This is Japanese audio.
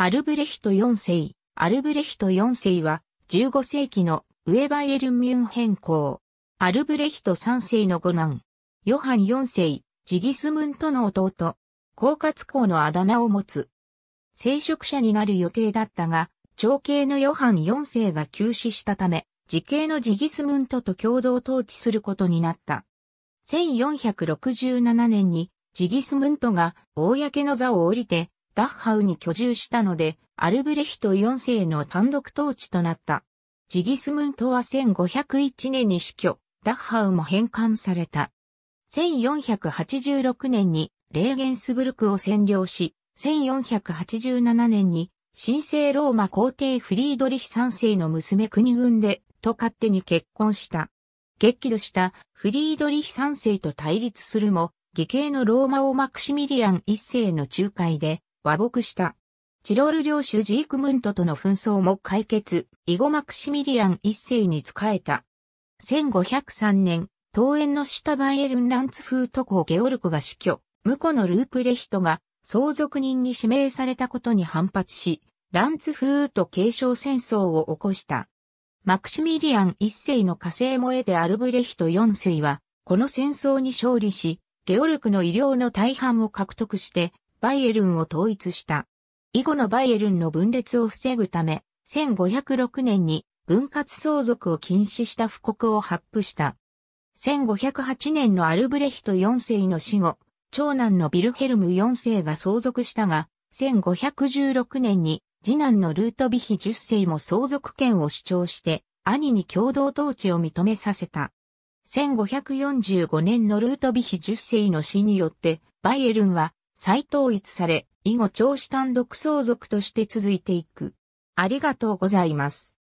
アルブレヒト4世、アルブレヒト4世は、15世紀のウェバイエルミュン変更。アルブレヒト3世の五男。ヨハン4世、ジギスムントの弟。高猾公のあだ名を持つ。聖職者になる予定だったが、長兄のヨハン4世が急死したため、時兄のジギスムントと共同統治することになった。1467年にジギスムントが公の座を降りてダッハウに居住したので、アルブレヒト4世の単独統治となった。ジギスムントは1501年に死去、ダッハウも返還された。1486年にレーゲンスブルクを占領し、1487年に神聖ローマ皇帝フリードリヒ3世の娘国軍で、と勝手に結婚した。激怒したフリードリヒ3世と対立するも、義兄のローマ王マクシミリアン1世の仲介で、和睦した。チロール領主ジークムントとの紛争も解決、イゴ・マクシミリアン一世に仕えた。1503年、桃園の下バイエルンランツ風都公ゲオルクが死去、婿のループレヒトが相続人に指名されたことに反発し、ランツ風と継承戦争を起こした。マクシミリアン一世の火星萌えでアルブレヒト四世は、この戦争に勝利し、ゲオルクの医療の大半を獲得して、バイエルンを統一した。以後のバイエルンの分裂を防ぐため、1506年に分割相続を禁止した布告を発布した。1508年のアルブレヒト4世の死後、長男のビルヘルム4世が相続したが、1516年に次男のルートビヒ10世も相続権を主張して、兄に共同統治を認めさせた。1545年のルートビヒ10世の死によって、バイエルンは再統一され、以後長子単独相続として続いていく。ありがとうございます。